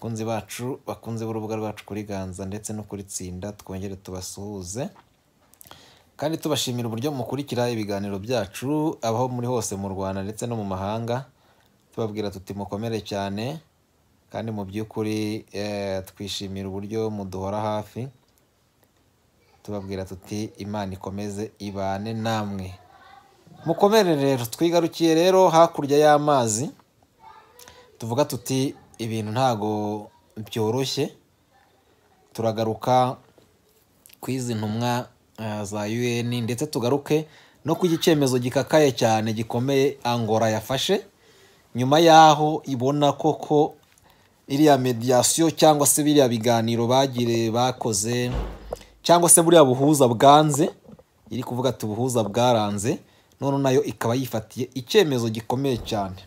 bakunzi bacu bakunze b'urubuga rwacu kuri ganza ndetse no kuri tsinda twongere tubasuhuze kandi tubashimira uburyo mukurikira ibiganiro byacu abaho muri hose mu rwanda ndetse no mu mahanga tubabwira tuti mukomere cyane kandi mu by'ukuri eh, twishimira uburyo muduhora hafi tubabwira tuti imana ikomeze ibane namwe mukomere rero twigarukiye rero hakurya y'amazi tuvuga tuti ibintu ntago byoroshye turagaruka ku izi ntumwa eh, za UN ndetse tugaruke no ku icyemezo gikakaye cyane gikomeye angora yafashe nyuma y'aho ibona koko iriya mediyasiyo cyangwa se biriya biganiro bagiriye bakoze cyangwa se buriya buhuza bwanze iri kuvuga ati ubuhuza bwaranze none nayo ikaba yifatiye icyemezo gikomeye cyane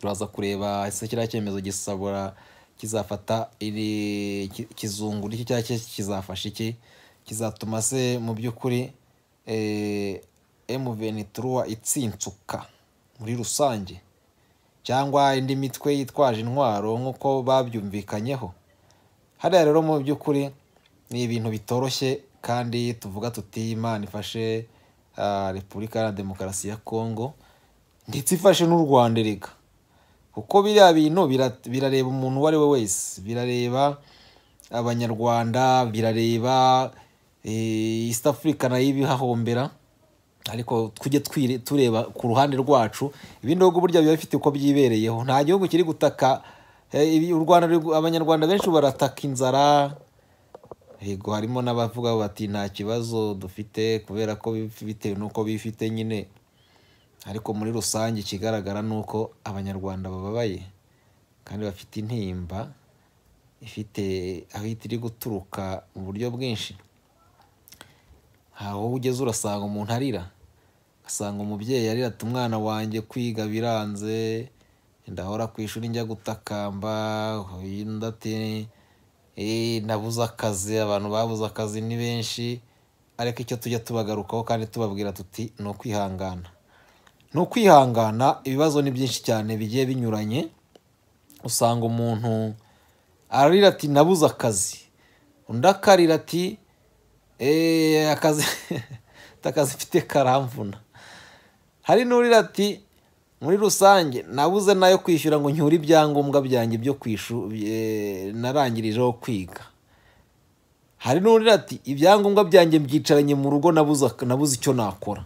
turaza kureba ese kiriya cyemezo gisabura kizafata iri kizungura iki cyangwa kizafasha iki kizatuma se mu by'ukuri emuvenituruwa eh, itsinsuka muri rusange cyangwa indi mitwe yitwaje intwaro nk'uko babyumvikanyeho hariya rero mu by'ukuri ni ibintu bitoroshye kandi tuvuga tuti imana ifashe ah, repubulika ya demokarasi ya kongo ndetse ifashe n'u rwanda erega kuko biriya bintu birareba umuntu uwo ari we wese birareba abanyarwanda birareba eh, East Africa nayo ibihahombera ariko tujye tureba ku ruhande rwacu ibindi bihugu burya biba bifite uko byibereyeho nta gihugu kiri gutaka eh, u rwanda abanyarwanda benshi barataka inzara harimo n'abavuga bati nta kibazo dufite kubera ko bitewe n'uko bifite nyine ariko muri rusange ikigaragara ni uko abanyarwanda bababaye kandi bafite intimba ifite aho ihita iri guturuka mu buryo bwinshi aho ugeze urasanga umuntu arira ugasanga umubyeyi arira ati umwana wanjye kwiga biranze ndahora ku ishuri njya gutakamba ati eh, nabuze akazi abantu babuze akazi ni benshi ariko icyo tujya tubagarukaho kandi tubabwira tuti ni ukwihangana ni ukwihangana ibibazo ni byinshi cyane bigiye binyuranye usanga umuntu ararira ati nabuze akazi undi akarira ati eh, akazi akazi mfite karamvuna hari n'urira ati muri rusange nabuze nayo kwishyura ngo nyure ibyangombwa byanjye byo kwishyura eh, narangirijeho kwiga hari n'urira ati ibyangombwa byanjye mbyicaranye mu rugo nabuze icyo nakora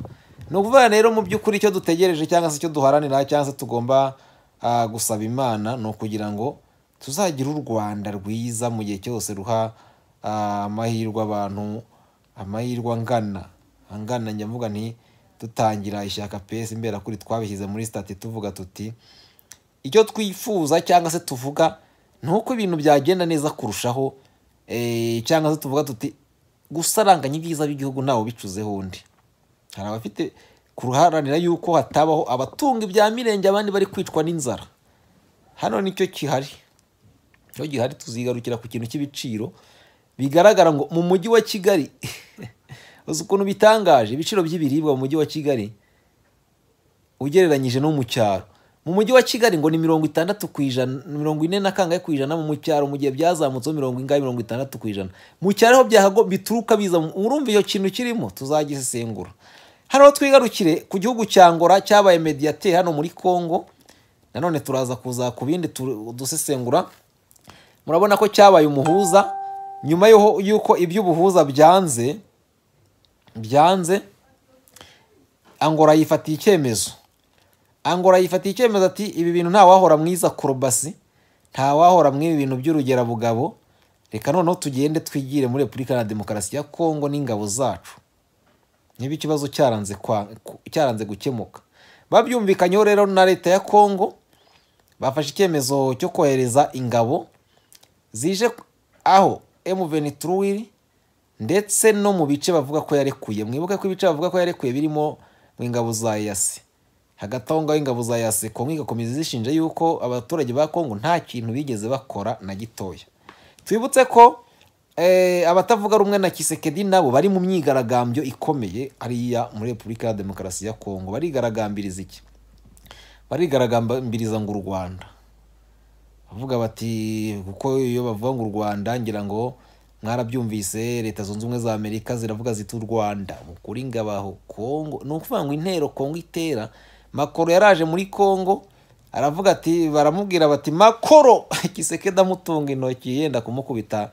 ni ukuvuga rero mu by'ukuri icyo dutegereje cyangwa se icyo duharanira cyangwa se tugomba ah, gusaba imana ni ukugira ngo tuzagira u rwanda rwiza mu gihe cyose ruha ah, amahirwe abantu amahirwe angana angana nyavuga nti dutangira ishyaka pesi mbera kuri twabishyize muri sitati tuvuga tuti icyo twifuza cyangwa se tuvuga ni uko ibintu byagenda neza kurushaho eh, cyangwa se tuvuga tuti gusaranganya ibyiza by'igihugu ntawe ubicuzeho undi hari abafite kuruharanira yuko hatabaho abatunga ibya mirenge abandi bari kwicwa n'inzara hano nicyo gihari icyo gihari tuzigarukira ku kintu cy'ibiciro bigaragara ngo mu mujyi wa kigali uzi ukuntu bitangaje ibiciro by'ibiribwa mu mujyi wa kigali ugereranyije no mu cyaro mu mujyi wa kigali ngo ni mirongo itandatu ku ijana mirongo ine na kangahe ku ijana mu cyaro mu gihe byazamutseho mirongo ingahe mirongo itandatu ku ijana mu cyaro aho bituruka biza urumva iyo kintu kirimo tuzagisesengura hano twigarukire ku gihugu cya ngora cyabaye mediyateri hano muri congo nanone turaza kuza ku bindi dusesengura murabona ko cyabaye umuhuza nyuma y'uko iby'ubuhuza byanze byanze angora yifatiye icyemezo angora yifatiye icyemezo ati ibi bintu nta wahora mwiza nta ntawahora mw'ibi bintu bugabo reka noneho tugende twigire muri repubulika na demokarasi ya kongo n'ingabo zacu niba ikibazo cyaranze gukemuka babyumvikanyeho rero na leta ya kongo bafashe icyemezo cyo kohereza ingabo zije aho emuveni ndetse no mu bice bavuga ko yarekuye mwibuke ko ibice bavuga ko yarekuye birimo mu ingabo za yasi hagati aho ngaho ingabo za yasi kongo igakomeza izishinja yuko abaturage ba kongo nta kintu bigeze bakora na gitoya twibutse ko Eh, abatavuga rumwe na kisekedi nabo bari mu myigaragambyo ikomeye hariya muri repubulika ya demokarasi ya kongo barigaragambiriza iki barigaragambiriza ngo u rwanda bavuga bati kuko iyo bavuga ngo u rwanda ngira ngo mwarabyumvise leta zunze ubumwe za amerika ziravuga zita u rwanda mukuri ngabaho kongo ni ukuvuga ngo intero kongo itera makoro yaraje muri kongo aravuga ati baramubwira bati makoro kisekedi amutunga intoki yenda kumukubita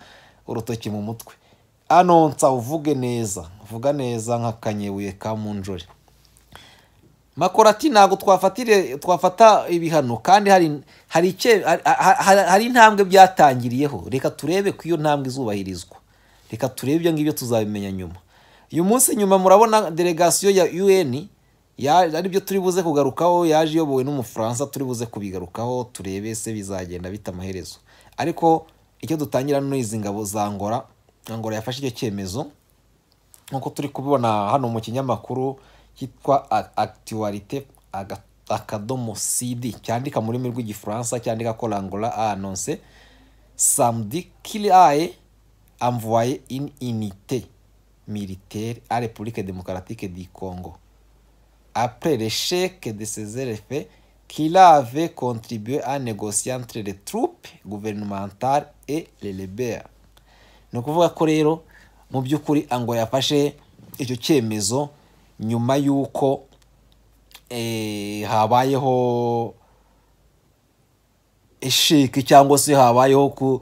urutoki mu mutwe anonsa uvuge neza vuga neza nk'akanyebuye ka munjori makora ati ntabwo twafatire twafata ibihano kandi hari intambwe byatangiriyeho reka turebe ko iyo ntambwe izubahirizwa reka turebe ibyo ngibyo tuzabimenya nyuma uyu munsi nyuma murabona delegasiyo ya un ari byo turi buze kugarukaho yaje iyobowe n'umufaransa turi buze kubigarukaho turebe se bizagenda bita amaherezo ariko icyo dutangira ni izi ngabo za ngora ngora yafashe icyo cyemezo nk'uko turi kubibona hano mu kinyamakuru cyitwa akitiwarite akadomo sidi cyandika mu rurimi rw'igifaransa cyandika ko rangora anonse samedi kiriaye amvuwaye ini inite militaire a repubulike demokaratike di kongo apre resheke de sezerefe Kila avait contribué à négocier entre les troupes gouvernementales et les ni ukuvuga ko rero mu by'ukuri ngo yafashe icyo cyemezo nyuma y'uko eh, habayeho ishiki cyangwa se habayeho ku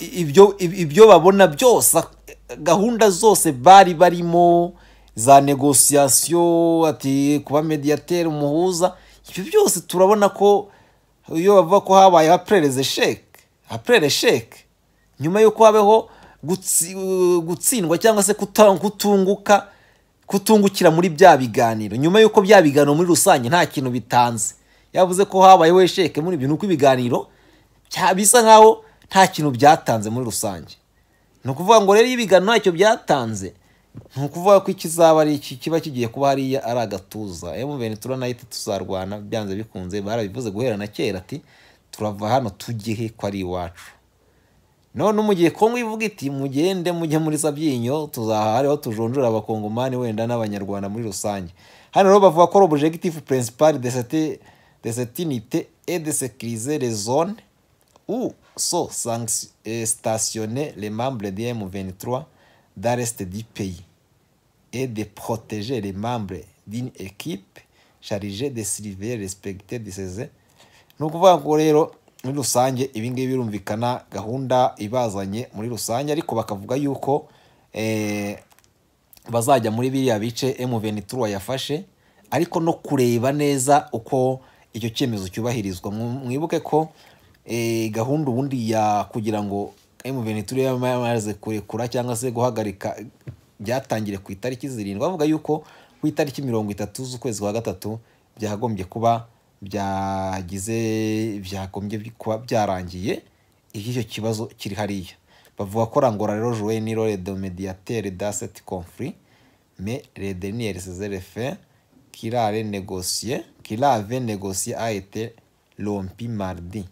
ibyo ibyo babona byose gahunda zose bari barimo za negosiyasiyo ati kuba mediyateri umuhuza ibyo byose turabona ko iyo bavuga ko habaye aperereze sheke aperere sheke nyuma y'uko habeho gutsindwa cyangwa se kutunguka kutungukira muri bya biganiro nyuma y'uko bya biganiro muri rusange nta kintu bitanze yavuze ko habayeho sheke muri ibyo ni uko ibiganiro bisa nkaho nta kintu byatanze muri rusange ni ukuvuga ngo rero iyo ibiganiro ntacyo byatanze ni ukuvuga ko ikizaba ari iki kiba kigiye kuba hariya ari agatuza emuventura nayiti tuzarwana byanze bikunze barabivuze guhera na kera ati turava hano tugihe ko ari iwacu none mu gihe kongo ivuga iti mugende mujye muri sabyinyo tuzaha hariho abakongomani wenda n'abanyarwanda muri rusange hano rero bavuga ko ari objectif principal de cette unité et de sécuriser les euh, membres de M23 d'Est du pays et de protéger les membres d'une équipe chargée de surveiller respecter de ces ni ukuvuga ngo rero muri rusange e ibi ngibi birumvikana gahunda ibazanye e muri rusange ariko bakavuga yuko bazajya e, muri biriya bice emuventura yafashe ariko no kureba neza uko icyo cyemezo cyubahirizwa mwibuke ko gahunda ubundi ya kugira ngo mvenituri yamaze kurekura cyangwa se guhagarika byatangire ku itariki zirindwi bavuga yuko ku itariki mirongo itatu z'ukwezi kwa gatatu byagombye kuba byagize byagombye kuba byararangiye icyo kibazo kiri hariya bavuga ko rangora rero jouer ni role de mediateur d'asset conflit mais le dernier ses effets qu'il avait négocié qu'il avait négocié a été rompu mardi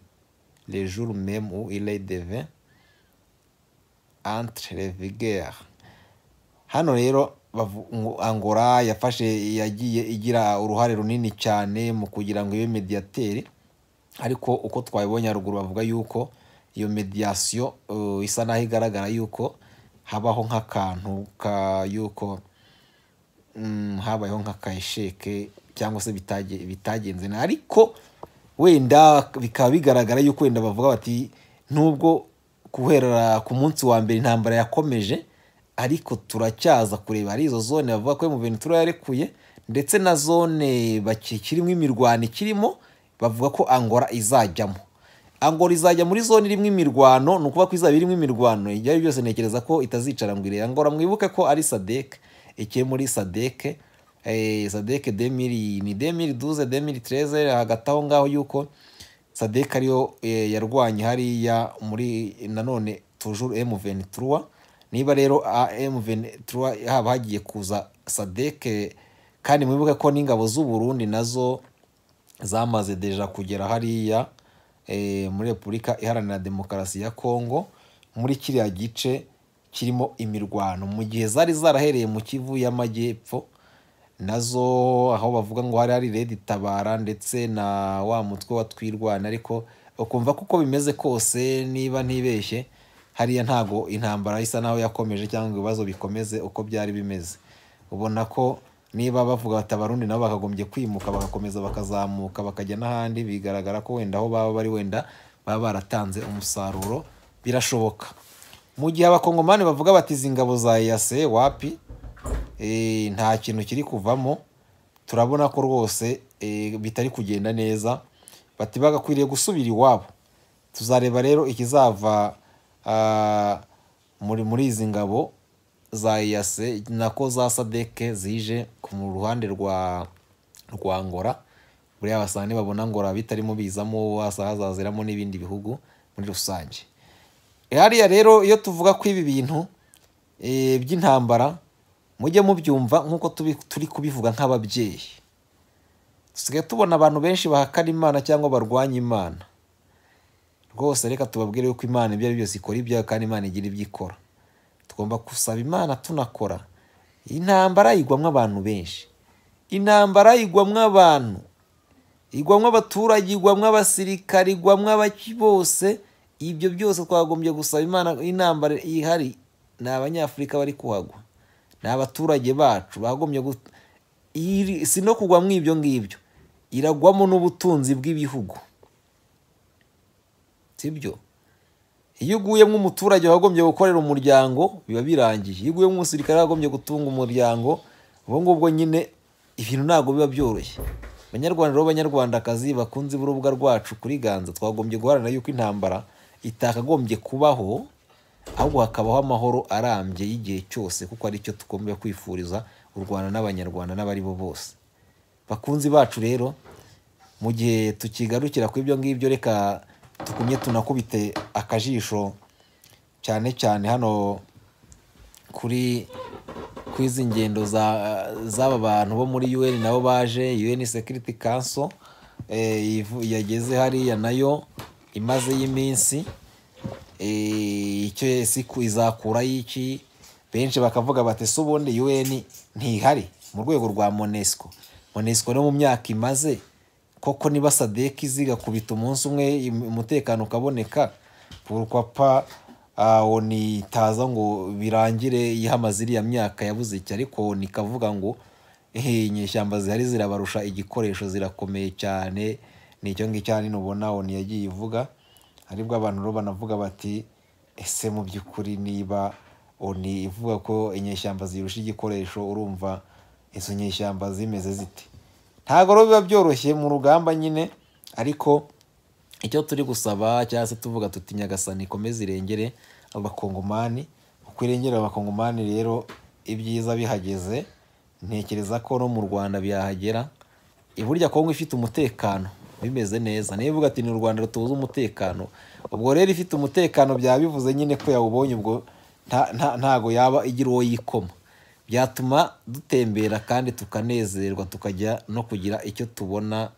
entre revigere hano rero angola yafashe yagiye igira uruhare runini cyane mu kugira ngo ibe mediyateri ariko uko twabibonye haruguru bavuga yuko iyo mediyasiyo uh, isa n'aho igaragara yuko habaho nk'akantu ka yuko mm, habayeho nk'akayisheke cyangwa se bitagenze ariko wenda bikaba bigaragara yuko wenda bavuga bati nubwo guhera ku munsi wa mbere intambara yakomeje ariko turacyaza kureba ari izo zone bavuga ko mu bintu turayarekuye ndetse na zone bakikirimo imirwano ikirimo bavuga ko angora izajyamo angora izajya muri zone irimo imirwano ni ukuvuga ko izaba irimo imirwano ibyo ari byose ntekereza ko itazicara ngo irebe angora mwibuke ko ari sadeke ikiri muri sadeke eh, sadeke demiri ni demiri duze demiri tereze hagati aho ngaho yuko sadeka ariyo eh, yarwanye hariya muri nanone tujuru emuveni turuwa niba rero emuveni ah, turuwa haba hagiye kuza sadeke eh, kandi mubibuke ko n'ingabo z'uburundi nazo zamaze deja kugera hariya eh, muri repubulika iharanira demokarasi ya kongo muri kiriya gice kirimo imirwano mu gihe zari zarahereye mu kivu y'amajyepfo nazo aho bavuga ngo hari hari redi tabara ndetse na wa mutwe wa twirwana ariko ukumva kuko bimeze kose niba ntibeshye hariya ntago intambara isa naho yakomeje cyangwa ibibazo bikomeze uko byari bimeze ubona ko niba bavuga bati abarundi nabo bakagombye kwimuka bagakomeza bakazamuka bakajya n'ahandi bigaragara ko wenda aho baba bari wenda baba baratanze umusaruro birashoboka mu gihe abakongomani bavuga bati izi ngabo za eyase wapi Eh, nta kintu kiri kuvamo turabona ko rwose eh, bitari kugenda neza bati bagakwiriye gusubira iwabo tuzareba rero ikizava ah, muri muri izi ngabo za iyase nako za sadeke zije ku ruhande rwa rwa ngora buriya basanga nibabona ngora bitarimo bizamo hazaziramo n'ibindi bihugu muri rusange hariya rero iyo tuvuga ko ibi bintu eh, by'intambara mujye mubyumva nk'uko turi kubivuga nk'ababyeyi dusigaye tubona abantu benshi bahakana imana cyangwa barwanya imana rwose reka tubabwire ko imana ibyo ari byo ikora ibyayo kandi imana igira ibyo ikora tugomba gusaba imana tunakora intambara yigwamo abantu benshi intambara yigwamo abantu igwamo abaturage igwamo abasirikare igwamo abaki bose ibyo byose twagombye gusaba imana intambara ihari ni abanyafurika bari kuhagwa ni abaturage bacu bagombye si no kugwamo ibyo ngibyo iragwamo n'ubutunzi bw'ibihugu sibyo iyo uguye nk'umuturage wagombye gukorera umuryango biba birangiye iyo uguye nk'umusirikare wagombye gutunga umuryango ubwo ngubwo nyine ibintu ntabwo biba byoroshye abanyarwanda b'abanyarwandakazi bakunze urubuga rwacu kuri ganza twagombye guharanira yuko intambara itakagombye kubaho ahubwo hakabaho amahoro arambye y'igihe cyose kuko ari cyo tugomba kwifuriza u rwanda n'abanyarwanda n'abari bo bose bakunzi bacu rero mu gihe tukigarukira ku ibyo ngibyo reka tukumye tunakubite akajisho cyane cyane hano kuri izi ngendo z'aba bantu bo muri un nabo baje un security council eh, yageze hariya nayo imaze y’iminsi Eh, icyo siku izakuraho iki benshi bakavuga bati se ubundi UN ntihari mu rwego rwa monesco monesco no mu myaka imaze koko niba sadek iziga kubita umunsi umwe umutekano ukaboneka purupapa oni itaza ngo birangire yihamaze iriya myaka yabuze iki ariko oni ngo inyeshyamba zihari zirabarusha igikoresho zirakomeye cyane nicyo ngicyo hano ubona oni yagiye ivuga hari abantu rero banavuga bati ese mu by'ukuri niba oni ivuga ko inyeshyamba zirusha igikoresho urumva izo nyeshyamba zimeze zite ntabwo rero biba byoroshye mu rugamba nyine ariko icyo turi gusaba cyangwa se tuvuga tuti nyagasani ikomeze irengere abakongomani uko irengera abakongomani rero ibyiza bihageze ntekereza ko no mu rwanda byahagera burya kongo ifite umutekano bimeze neza niba uvuga ati ni u rwanda rutuzi umutekano ubwo rero ifite umutekano byaba bivuze nyine ko yawubonye ubwo ntago yaba igira uwo yikoma byatuma dutembera kandi tukanezerwa tukajya no kugira icyo tubona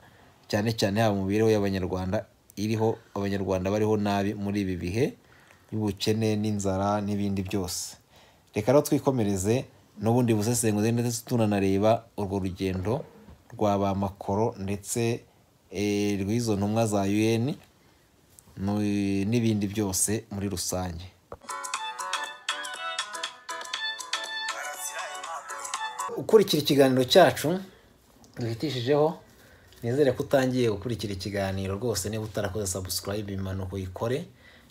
cyane cyane haba mu mibereho y'abanyarwanda iriho abanyarwanda bariho nabi muri ibi bihe y'ubukene n'inzara n'ibindi byose reka rero twikomereze n'ubundi busesenguzi ndetse tunanareba urwo rugendo rwa ba makoro ndetse Eh, rw'izo ntumwa za un eh, n'ibindi byose muri rusange ukurikira ikiganiro cyacu duhitishijeho nizere ko utangiye gukurikira ikiganiro rwose niba utarakoze sabusikarayibe impanuka uyikore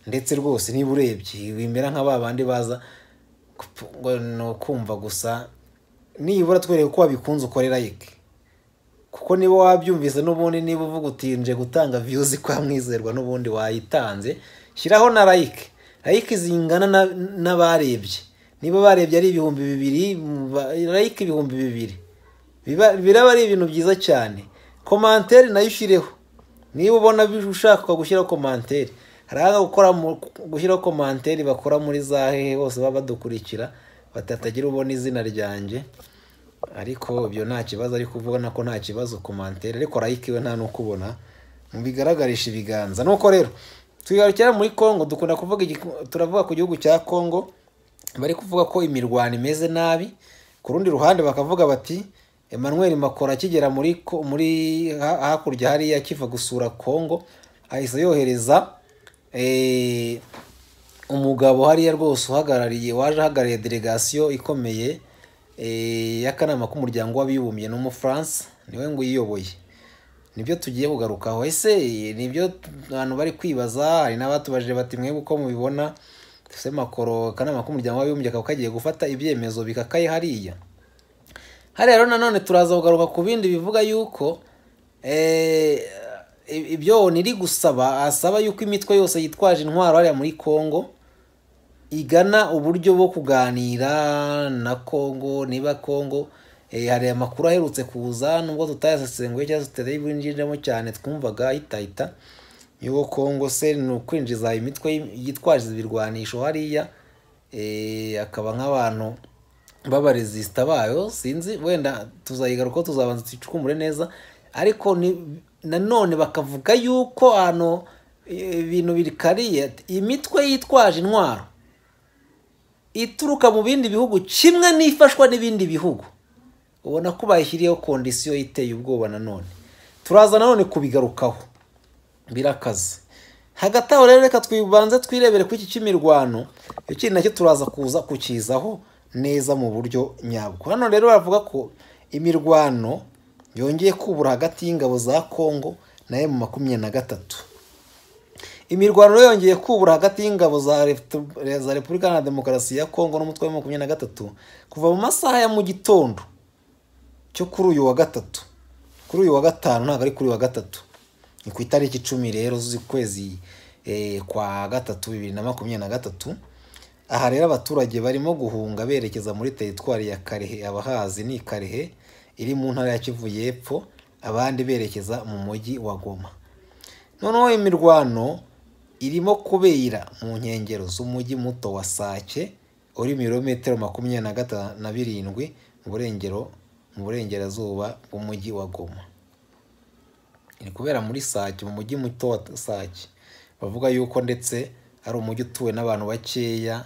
ndetse rwose niba urebye wimera nka ba bandi baza ni ukumva gusa nibura twereke uko wabikunze ukore layike kuko niba wabyumvise n'ubundi niba uvuga utinje gutanga viyuzi kwa mwizerwa n'ubundi wayitanze shyiraho na layike layike zingana n'abarebye niba barebye ari ibihumbi bibiri layike ibihumbi bibiri biraba ari ibintu byiza cyane komantere nayo ushyireho niba ubona ushaka gushyiraho komantere hari gukora gushyiraho komantere bakora muri za hehe bose baba badukurikira batatagira ubona izina ryanjye ariko ibyo nta kibazo ari kuvuga na ko nta kibazo komantere ariko rayike we nta n'ukubona mubigaragarisha ibiganza nuko rero twigarukira muri congo dukunda kuvuga turavuga ku gihugu cya congo bari kuvuga ko imirwano imeze nabi ku rundi ruhande bakavuga bati emmanuel makora akigera muri hakurya hariya akiva gusura congo ahise yohereza eh, umugabo hariya rwose uhagarariye waje ahagarariye delegasiyo ikomeye Eh, y'akanama k'umuryango w'abibumbye n'umufaransa niwe ngo uyiyoboye nibyo tugiye kugarukaho ese nibyo abantu bari kwibaza hari n'abatubajije bati mwebwe uko mubibona dufite amakoro akanama k'umuryango w'abibumbye kakaba kagiye gufata ibyemezo bikakaye hariya hariya rero nanone turaza kugaruka ku bindi bivuga yuko eh, ibyo niri gusaba asaba yuko imitwe yose yitwaje intwaro hariya muri congo igana uburyo bwo kuganira na congo niba congo eh, hari amakuru aherutse kuza nubwo tutayasesenguye cyangwa tutari bwinjiremo cyane twumvaga ahitahita y'uko congo se ni ukwinjiza imitwe yitwaje ibirwanisho hariya eh, akaba nk'abantu b'abaresisita bayo sinzi wenda tuzayigaruka tuzabanza tucumure neza ariko nanone bakavuga yuko hano eh, ibintu bikariye imitwe yitwaje intwaro ituruka mu bindi bihugu kimwe n'ifashwa n'ibindi bihugu ubona ko bayishyiriyeho kondisiyo iteye ubwoba nanone turaza nanone kubigarukaho birakaze hagati aho rero reka twibanze twirebere ku iki cy'imirwano icyo nacyo turaza kuza kukizaho neza mu buryo nyabwo hano rero bavuga ko imirwano yongeye kubura hagati y'ingabo za kongo nayo mu makumyabiri na gatatu imirwano yongeye kubura hagati y'ingabo za repubulika na demokarasi ya kongo n'umutwe wa makumyabiri na gatatu kuva mu masaha ya mu gitondo cyo kuri uyu wa gatatu kuri uyu wa gatanu ntabwo ari kuri uyu wa gatatu ni ku itariki icumi rero z'ukwezi eh, kwa gatatu bibiri na makumyabiri na gatatu aha rero abaturage barimo guhunga berekeza muri teritwari ya karehe abahazi ni karehe iri mu ntara ya kivu y'epfo abandi berekeza mu mujyi wa goma noneho imirwano irimo kubera mu nkengero z'umujyi muto wa sake uri mirometero makumyabiri na gatanu na birindwi mu mu burengerazuba bw'umujyi wa goma iri kubera muri sake mu mujyi muto wa sake bavuga yuko ndetse ari umujyi utuwe n'abantu bakeya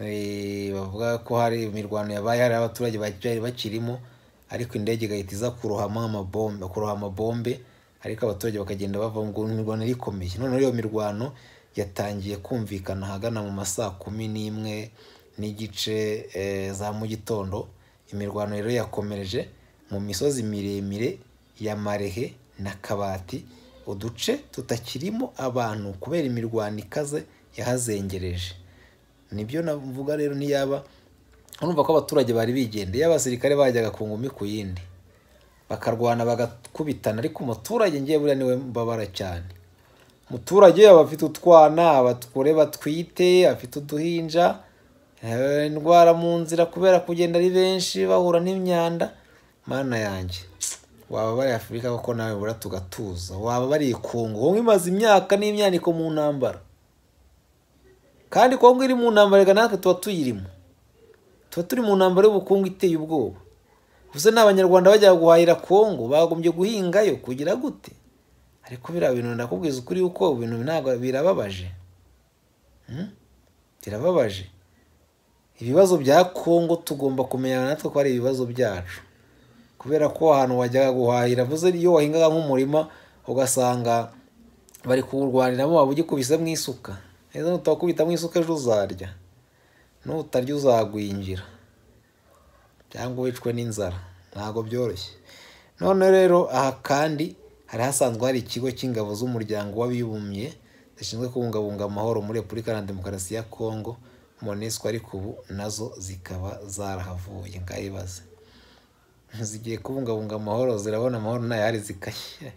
eh, bavuga ko hari imirwano yabaye hari abaturage bakirimo ariko indege igahita iza kurohama amabombe ariko abaturage bakagenda bava ngo imirwano irikomeye noneho iyo mirwano yatangiye kumvikana ahagana mu ma saa kumi n'imwe n'igice eh, za mu gitondo imirwano rero yakomereje mu misozi miremire ya marehe na kabati uduce tutakirimo abantu kubera imirwano ikaze yahazengereje nibyo navuga rero ntiyaba urumva ko abaturage bari bigende iyo abasirikare bajyaga ku ngumi ku yindi bakarwana bagakubitana ariko umuturage ngewe buriya niwe mbabara cyane umuturage aba afite utwana abatukure batwite afite uduhinja eh, indwara mu nzira kubera kugenda ari benshi bahura n'imyanda mana yanjye waba bari afurika kuko nawe bura tugatuza waba bari ikungu wowe imaze imyaka n'imyaniko mu ntambara kandi kongo iri mu ntambara natwe tuba tuyirimo tuba turi mu ntambara y'ubukungu iteye ubwoba gusa n'abanyarwanda bajya guhahira kongo bagombye guhingayo kugira gute ariko biriya bintu ndakubwiza ukuri uko ibintu ntabwo birababaje hmm? birababaje ibibazo bya kongo tugomba kumenya natwe ko ari ibibazo byacu kubera ko ahantu wajyaga guhahira avuze iyo wahingaga nk'umurima ugasanga bari kuwurwaniramo waba mu isuka neza mu isuka ejo uzarya nutarya uzagwingira cyangwa wicwe n'inzara ntabwo byoroshye none rero aha kandi hari hasanzwe hari ikigo cy'ingabo z'umuryango w'abibumbye zishinzwe kubungabunga amahoro muri repubulika na demokarasi ya kongo monesco ariko ubu nazo zikaba zarahavuye ngayibaze zigiye kubungabunga amahoro zirabona amahoro ntayari zikashye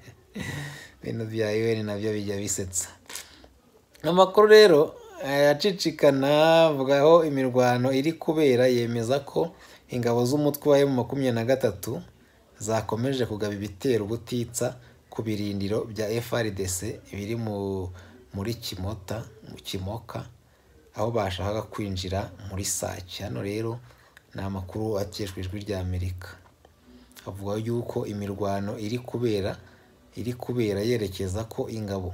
ibintu bya un nabyo bijya bisetsa amakuru rero ayacicikana eh, avuga aho imirwano iri kubera yemeza ko ingabo z'umutwe wa emu makumyabiri na gatatu zakomeje kugaba ibitero ubutitsa ku birindiro bya frdc biri muri kimota mu kimoka aho bashakaga kwinjira muri sake hano rero ni amakuru ateshwa ijwi rya amerika avuga yuko imirwano iri kubera iri kubera yerekeza ko ingabo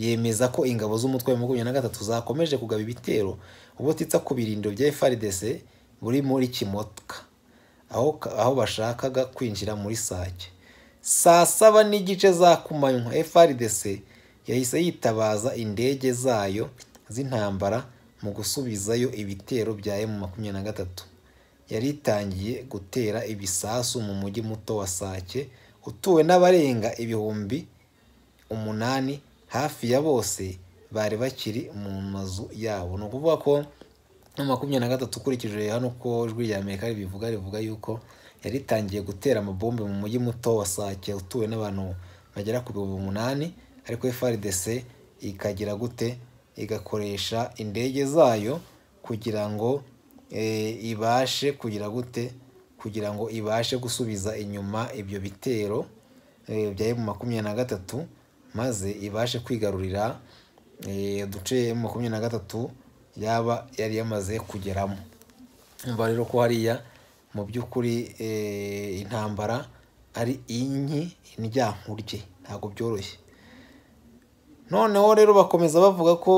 yemeza ko ingabo z'umutwe wa makumyabiri na gatatu zakomeje kugaba ibitero ubutitsa ku birindiro bya frdc buri muri kimotwa aho bashakaga kwinjira muri sake saa saba n'igice za kumanywa frdc yahise yitabaza indege zayo z'intambara mu gusubizayo ibitero bya emu makumyabiri na gatatu yari itangiye gutera ibisasu mu mujyi muto wa sake utuwe n'abarenga ibihumbi umunani hafi ya bose bari bakiri mu mazu yabo ni ukuvuga ko makumyabiri na gatatu ukurikije hano uko ijwi rya amerika ribivuga rivuga yuko yaritangiye gutera amabombe mu mujyi muto wa sake utuwe n'abantu bagera ku bihumbi umunani ariko frdc ikagira gute igakoresha indege zayo kugira ngo eh, ibashe kugira gute kugira ngo ibashe gusubiza inyuma ibyo bitero eh, bya emu makumyabiri na gatatu maze ibashe kwigarurira eh, uduce emu makumyabiri na gatatu yaba yari yamaze kugeramo umva rero ko hariya mu by'ukuri eh, intambara ari inki indyankurye ntabwo byoroshye noneho rero bakomeza bavuga ko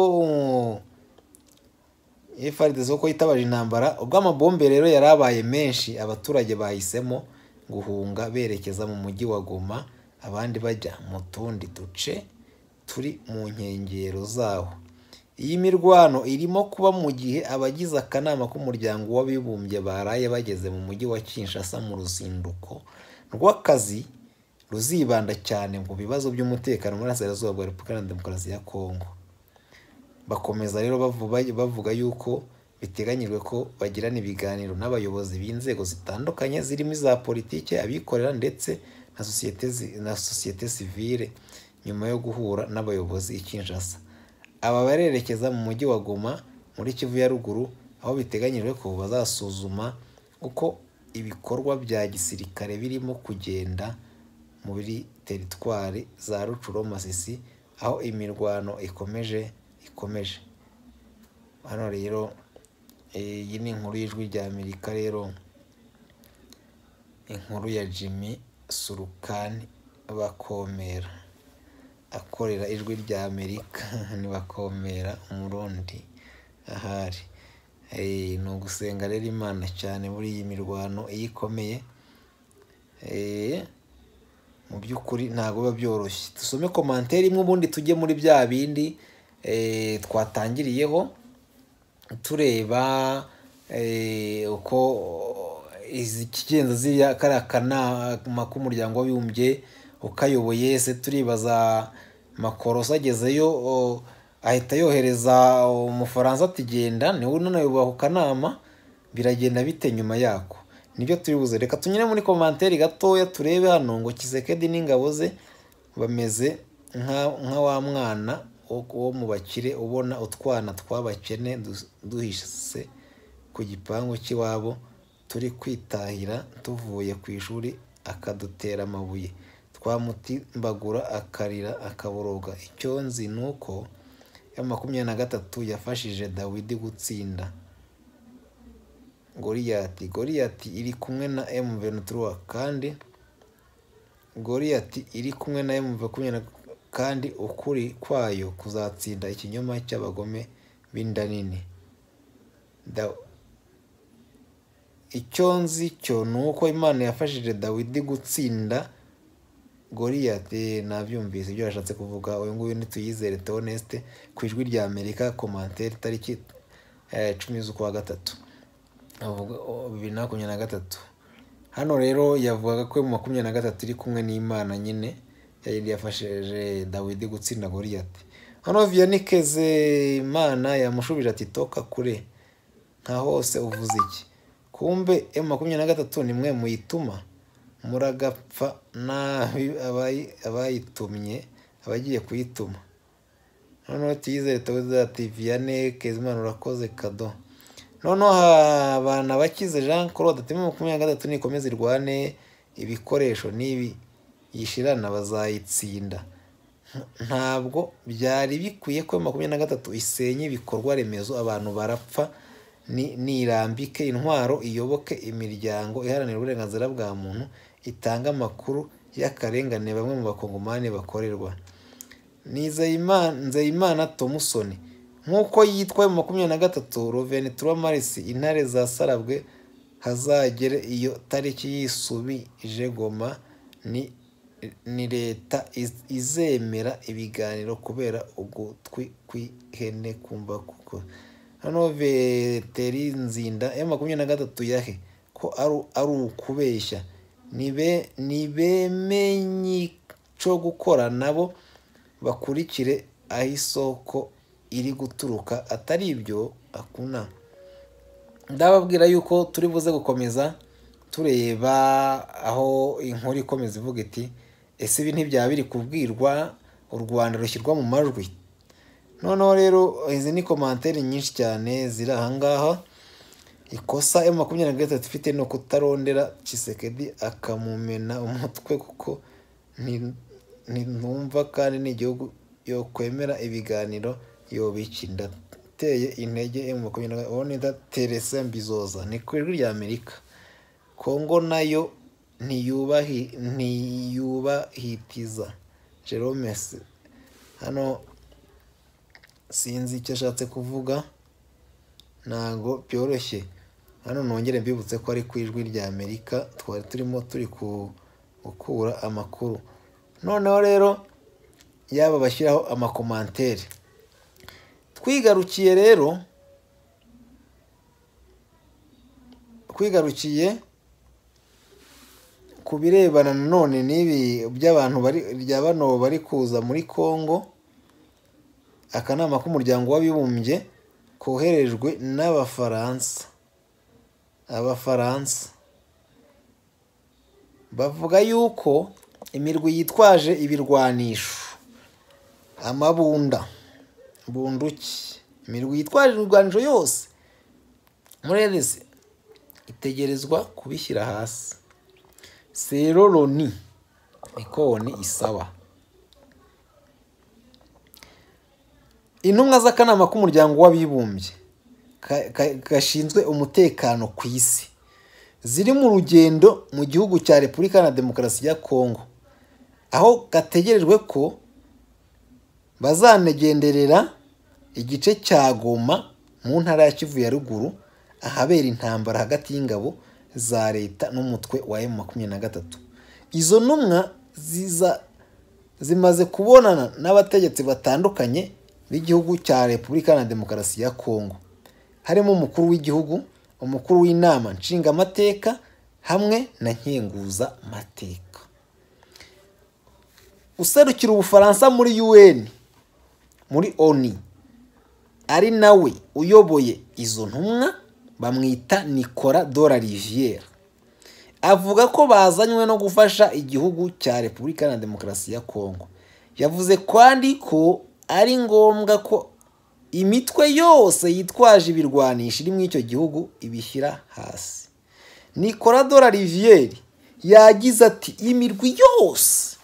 efaridezo eh, ko yitabaje intambara ubwo amabombe rero yari abaye menshi abaturage bahisemo guhunga berekeza mu mujyi wa goma abandi bajya mu tundi duce turi mu nkengero zawo iyi mirwano irimo kuba mu gihe abagize akanama k'umuryango w'abibumbye baraye bageze mu mujyi wa kinshasa mu ruzinduko rw'akazi ruzibanda cyane ku bibazo by'umutekano muri Burasirazuba bwa repubulika na demokarasi ya kongo bakomeza rero bavuga yuko biteganyijwe ko bagirana ibiganiro n'abayobozi b'inzego zitandukanye zirimo iza politiki abikorera ndetse na sosiyete na sosiyete sivire nyuma yo guhura n'abayobozi i kinshasa aba barerekeza mu mujyi wa Goma muri Kivu ya ruguru aho biteganyijwe ko bazasuzuma uko ibikorwa bya gisirikare birimo kugenda muri teritwari za rucuro masisi aho imirwano ikomeje ikomeje hano rero eh, iyi ni inkuru y'ijwi rya amerika rero inkuru ya jimmy surukani bakomera akorera ijwi rya amerika ntibakomera umurundi ahari eh, ni ugusenga rero imana cyane muri iyi mirwano iyo ikomeye eh, mu by'ukuri ntabwo biba byoroshye dusome komantere imwe ubundi tujye muri bya bindi eh, twatangiriyeho tureba uko izigenza ziriya kariya kanama k'umuryango w'abibumbye ukayoboye ese turibaza makorosi agezeyo ahita yohereza umufaransa ati genda niwe unanayoboye ako kanama biragenda bite nyuma yako nibyo turi reka tunyure muri komantere gatoya turebe hano ngo kisekedi n'ingabo ze bameze nka wa mwana wo mu bakire ubona utwana tw'abakene duhise ku gipangu cy'iwabo turi kwitahira tuvuye ku ishuri akadutera amabuye bamutimbagura akarira akaboroga icyo nzi ni uko ya makumyabiri na gatatu yafashije dawidi gutsinda goriyati goriyati iri kumwe na emu ventura kandi goriyati iri kumwe na emu makumyabiri kandi ukuri kwayo kuzatsinda ikinyoma cy'abagome b'inda nini icyo nzi cyo ni uko imana yafashije dawidi gutsinda goriyati eh, nabyumvise ibyo yashatse kuvuga uyu nguyu ntituyizere tewonesite ku ijwi rya amerika komantere tariki eh, cumi z'ukwa gatatu bibiri na makumyabiri na gatatu hano rero yavugaga ko mu makumyabiri na gatatu iri kumwe n'imana nyine yari yafashije dawidi gutsinda goriyati hano viyanikeze imana yamushubije ati toka kure nka hose uvuze iki kumbe emu eh, makumyabiri na gatatu ni mwe muyituma muragapfa nabi abayitumye abagiye kuyituma noneho tuyizere tuba ya neke izimana urakoze kado noneho abana abakize jean claude turi makumyabiri na gatatu nikomeze irwane ibikoresho n'ibi yishirana bazayitsinda ntabwo byari bikwiye ko makumyabiri na gatatu isenye ibikorwa remezo abantu barapfa nirambike intwaro iyoboke imiryango iharanira uburenganzira bwa muntu itanga amakuru y'akarengane bamwe mu bakongomani bakorerwa Nzeyimana tomusoni nk'uko yitwa mu makumyabiri na gatatu roventura marisi intare zasarabwe hazagere iyo tariki yisubije goma ni leta izemera ibiganiro kubera ugutwi kw'ihene kumva kuko noneho veteri nzinda ya makumyabiri na gatatu yahe ko ari ukubeshya ntibemenye cyo gukora nabo bakurikire aho isoko iri guturuka atari ibyo akuna ndababwira yuko turi buze gukomeza tureba aho inkuru ikomeza ivuga iti ese ibi ntibyaba biri kubwirwa u rwanda rushyirwa mu majwi noneho rero izi ni komantere nyinshi cyane ziri ahangaha ikosa emu makumyabiri na gatatu ifite ni ukutarondera Kisekedi akamumena umutwe kuko ntinumva kandi ni igihugu yo kwemera ibiganiro yobikinda ateye intege emu makumyabiri na gatatu teresa mbizoza ni ku ijwi rya amerika kongo nayo ntiyubahitiza jerome hano sinzi icyo ashatse kuvuga ntago byoroshye hano nongere mbibutse ko ari ku ijwi rya amerika twari turimo turi gukura amakuru noneho rero yaba bashyiraho amakomantere twigarukiye rero twigarukiye ku birebana nanone n'ibi by'abantu bari bya bano bari kuza muri congo akanama k'umuryango w'abibumbye koherejwe n'abafaransa abafaransa bavuga yuko imirwi yitwaje ibirwanisho amabunda bunduki imirwi yitwaje ibirwanisho yose murerese itegerezwa kubishyira hasi seroroni ikoni isaba intumwa z'akanama k'umuryango w'abibumbye gashinzwe umutekano ku isi ziri mu rugendo mu gihugu cya repubulika na demokarasi ya kongo aho gategerejwe ko bazanegenderera igice cya goma mu ntara ya kivu ya ruguru ahabera intambara hagati y'ingabo za leta n'umutwe wa emu makumyabiri na gatatu izo ntumwa ziza zimaze kubonana n'abategetsi batandukanye b'igihugu cya repubulika na demokarasi ya kongo harimo umukuru w'igihugu umukuru w'inama nshingamateka hamwe na nkenguzamateka userukira ubufaransa muri un muri oni ari nawe uyoboye izo ntumwa bamwita nikora dora riviyeri avuga ko bazanywe no gufasha igihugu cya repubulika na demokarasi ya kongo yavuze kandi ko ari ngombwa ko imitwe yose yitwaje ibirwanisha iri muri icyo gihugu ibishyira hasi nikoradora riviyeri yagize ati imirwi yose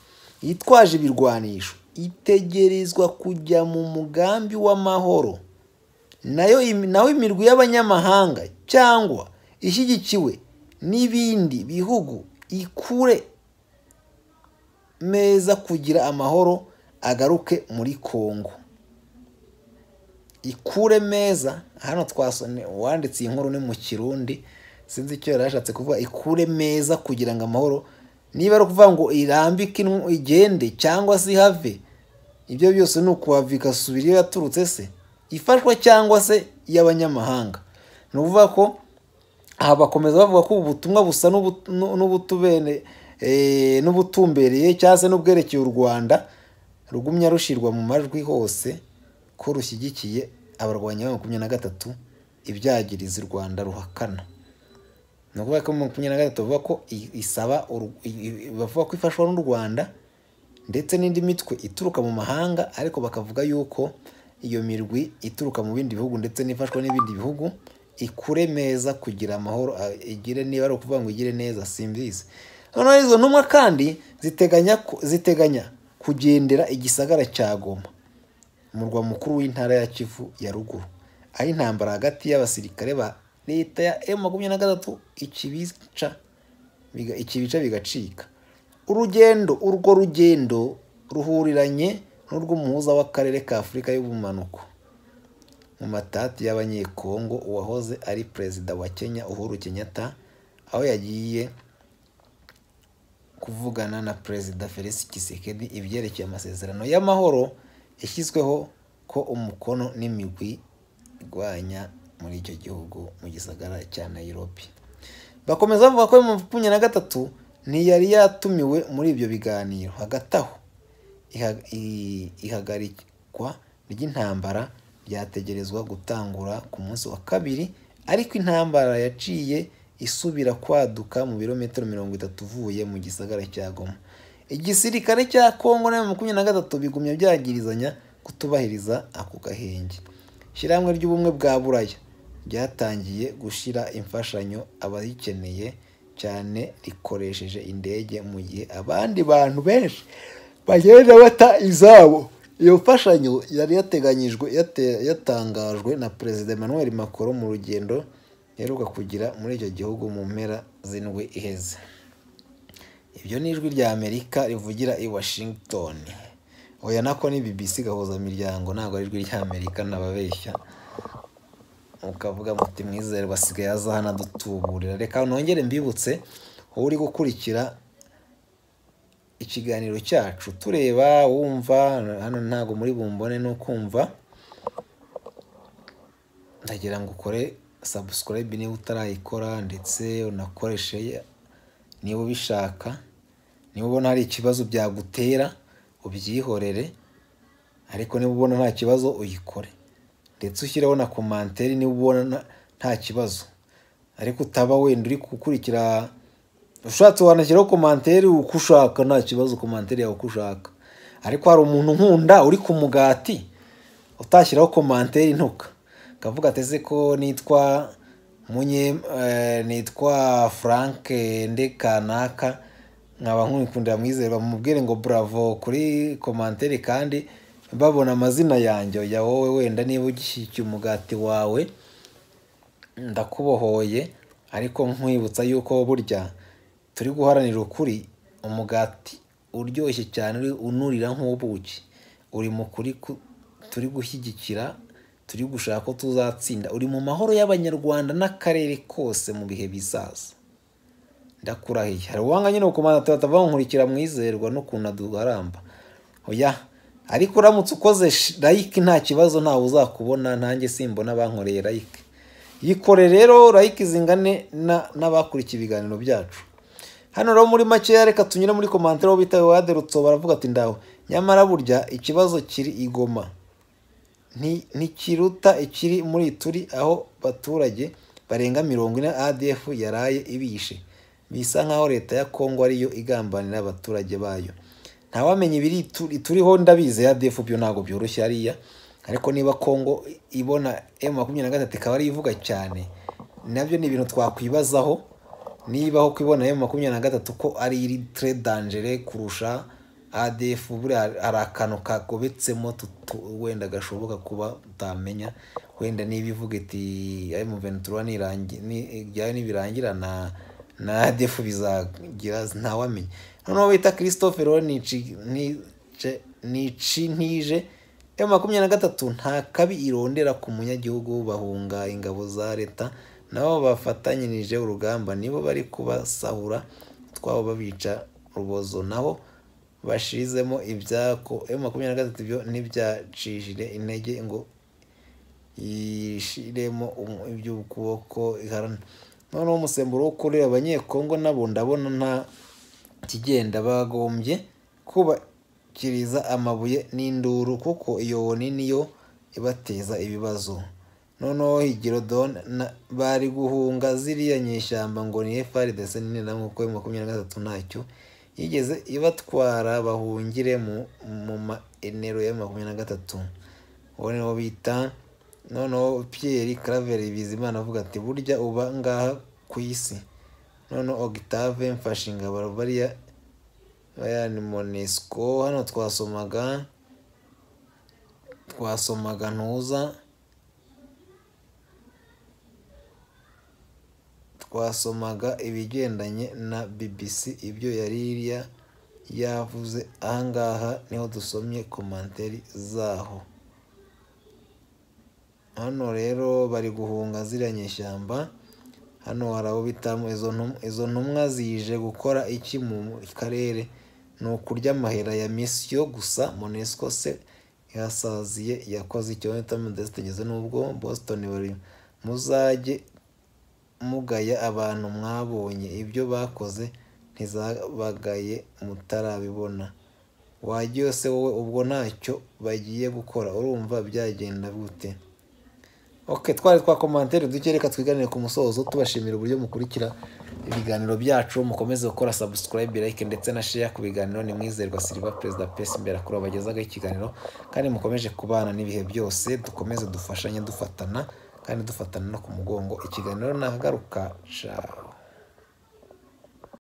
yitwaje ibirwanisho itegerezwa kujya mu mugambi w'amahoro nayo nawe imirwi y'abanyamahanga cyangwa ishyigikiwe n'ibindi bihugu ikure meza kugira amahoro agaruke muri kongo ikure meza hano twasone wanditse iyi nkuru ni mu kirundi sinzi icyo yari ashatse kuvuga ikure meza kugira ngo amahoro niba ari ukuvuga ngo irambike igende cyangwa se ihave ibyo byose ni ukuhavika asubira iyo yaturutse se ifashwa cyangwa se iy'abanyamahanga ni ukuvuga ko aha bakomeza bavuga ko ubu butumwa busa eh, n'ubutumbereye cyangwa se n'ubwerekeye u rwanda rugumya rushirwa mu majwi hose ko rushyigikiye abarwanyi ba makumyabiri na gatatu ibyagiriza u rwanda ruhakana ni ukuvuga ko makumyabiri na gatatu bavuga ko isaba bavuga ko ifashwa n'u rwanda ndetse n'indi mitwe ituruka mu mahanga ariko bakavuga yuko iyo mirwi ituruka mu bindi bihugu ndetse n'ifashwa n'ibindi bihugu ikuremeza kugira amahoro igire niba ari ukuvuga ngo igire neza simbizi noneho izo ntumwa kandi ziteganya kugendera igisagara cya goma umurwa mukuru w'intara ya kivu ya ruguru aho intambara hagati y'abasirikare ba leta ya emu makumyabiri na gatatu ikibica bigacika urugendo urwo rugendo ruhuriranye n'urw'umuhuza w'akarere ka afurika y'ubumanuko mu matati y'abanyekongo uwahoze ari perezida wa kenya uhuru kenyatta aho yagiye kuvugana na perezida felix kisekedi ibyerekeye amasezerano y'amahoro yashyizweho ko umukono n'imigwi igwanya muri icyo gihugu mu gisagara cya nayirobi bakomeza bavuga ko mu makumyabiri na gatatu ntiyari yatumiwe muri ibyo biganiro hagati aho ihagarikwa ry'intambara ryategerezwa gutangura ku munsi wa kabiri ariko intambara yaciye isubira kwaduka mu birometero mirongo itatu uvuye mu gisagara cya goma igisirikare cya kongo na makumyabiri na gatatu bigumya byagirizanya kutubahiriza ako gahenge ishyirahamwe ry'ubumwe bwa buraya ryatangiye gushyira imfashanyo abayikeneye cyane rikoresheje indege mu gihe abandi bantu benshi bagenda bata izabo iyo mfashanyo yari yateganyijwe yatangajwe na perezida emmanuel macron mu rugendo iheruka kugira muri icyo gihugu mu mpera z'indwi iheze ibyo ni ijwi rya amerika rivugira i washington oya nako ni bbc gahuzamiryango ntabwo ari ijwi ry'amerika ntababeshya mukavuga muti mwizere basigaye aza hano reka nongere mbibutse uri gukurikira ikiganiro cyacu tureba wumva hano ntabwo muri bumbone ni ukumva ndagira ngo ukore sabusikarayibe niba utarayikora ndetse unakoreshe niba ubishaka niba ubona hari ikibazo byagutera ubyihorere ariko niba ubona nta kibazo uyikore ndetse ushyireho na komantere niba ubona nta kibazo ariko utaba wenda uri gukurikira ushatse wanashyiraho komanteri uko ushaka nta kibazo komantere yawe uko ushaka ariko hari umuntu nkunda uri ku mugati utashyiraho komantere intuka kavuga ateze ko nitwa munye eh, nitwa frank nde kanaka nkaba nkumikundira mwizerwa mubwire ngo bravo kuri komantere kandi babona amazina yanjye ya wowe wenda niba ugishyikiye umugati wawe ndakubohoye ariko nkwibutsa yuko burya turi guharanira ukuri umugati uryoshye cyane unurira nk'ubuki uri mu kuri turi gushyigikira turi gushaka ko tuzatsinda uri mu mahoro y'abanyarwanda n'akarere kose mu bihe bizaza ndakurahiye hari uwanga nyine gukomanda tuba nkurikira mwizerwa n'ukuntu aduharamba oya ariko uramutse ukoze layike nta kibazo ntawe uzakubona nanjye simbona bankoreye layike yikore rero layike zingane n'abakurikiye ibiganiro byacu hano rero muri makeya reka tunyure muri komantere aho bita wade baravuga ati ndawe nyamara burya ikibazo kiri igoma ntikiruta ikiri muri turi aho baturage barenga mirongo ine adf yaraye ibishe bisa nk'aho leta ya kongo ariyo igambanira abaturage bayo ntawamenya ibiri turiho ndabizi adf byo ntabwo byoroshye ariya ariko niba kongo ibona emu makumyabiri na gatatu ikaba ariyo ivuga cyane nabyo ni ibintu twakwibazaho nibaho aho ibona emu makumyabiri na gatatu ko ari iri tere danjere kurusha adefu buriya hari akantu kakobetsemo wenda gashoboka kuba utamenya wenda niba ivuga iti emu ventura nibirangira na na adefu bizagira ntawamenya noneho bita christophe rero nici ntije emu makumyabiri na gatatu nta kabi irondera ku munyagihugu bahunga ingabo za leta nabo bafatanyirije urugamba nibo bari kubasahura twabo babica rubozo nabo bashizemo ibyako emu eh, makumyabiri na gatatu byo ntibyacishire intege ngo yishiremo iby'ukuboko iharana noneho umusemburo wo kurera abanyekongo nabo ndabona nta kigenda bagombye kubakiriza amabuye n'induru kuko iyo woni niyo ibateza ibibazo noneho higirodone bari guhunga ziriya nyeshyamba ngo ni efari ndetse n'inama kuko makumyabiri na gatatu ntacyo yigeze ibatwara bahungire mu maenero ya makumyabiri na gatatu uwo ni wo bita noneho Pierre Claver bizimana avuga ati burya uba ngaha ku isi noneho Octave mfashinga bariya bayani monesco hano twasomaga twasomaga ntuza wasomaga ibigendanye na bbc ibyo yariya yavuze ahangaha niho dusomye komanteri zaho hano rero bari guhunga ziriya nyishyamba hano hari abo bitamu izo ntumwa zije gukora iki mu karere ni ukurya amahera ya misiyo gusa monesco se yasaziye yakoze icyo bita mudesite ngeze n'ubwo boston bari muzajye mugaya abantu mwabonye ibyo bakoze ntizabagaye mutarabibona wajya yose wowe ubwo ntacyo bagiye gukora urumva byagenda gute Ok twari twakomantere duke reka twiganire ku musozo tubashimira uburyo mukurikira ibiganiro byacu mukomeze gukora subscribe like ndetse na sheya ku biganiro ni mwizerwa siriva perezida pesi imbere akura bagezaho ikiganiro kandi mukomeje kubana n'ibihe byose dukomeze dufashanye dufatana kandi dufatana no ku mugongo ikiganiro nahagaruka